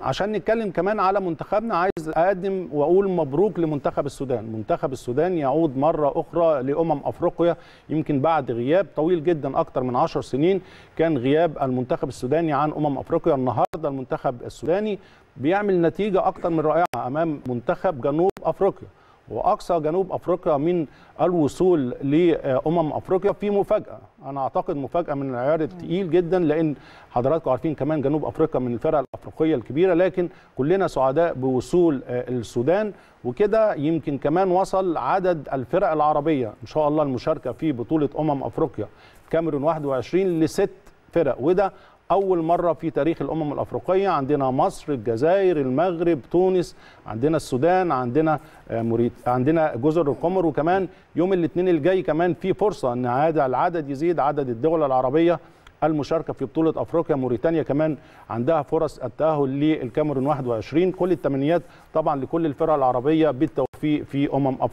عشان نتكلم كمان على منتخبنا عايز اقدم واقول مبروك لمنتخب السودان منتخب السودان يعود مره اخرى لامم افريقيا يمكن بعد غياب طويل جدا اكتر من 10 سنين كان غياب المنتخب السوداني عن امم افريقيا النهارده المنتخب السوداني بيعمل نتيجه اكتر من رائعه امام منتخب جنوب افريقيا واقصى جنوب افريقيا من الوصول لامم افريقيا في مفاجاه انا اعتقد مفاجاه من العيار الثقيل جدا لان حضراتكم عارفين كمان جنوب افريقيا من الفرق الافريقيه الكبيره لكن كلنا سعداء بوصول آه، السودان وكده يمكن كمان وصل عدد الفرق العربيه ان شاء الله المشاركه في بطوله امم افريقيا كاميرون 21 لست فرق وده اول مره في تاريخ الامم الافريقيه عندنا مصر الجزائر المغرب تونس عندنا السودان عندنا آه، موريت عندنا جزر القمر وكمان يوم الاثنين الجاي كمان في فرصه ان هذا العدد يزيد عدد الدول العربيه المشاركه في بطوله افريقيا موريتانيا كمان عندها فرص التاهل للكاميرون 21 كل التمنيات طبعا لكل الفرق العربيه بالتوفيق في امم افريقيا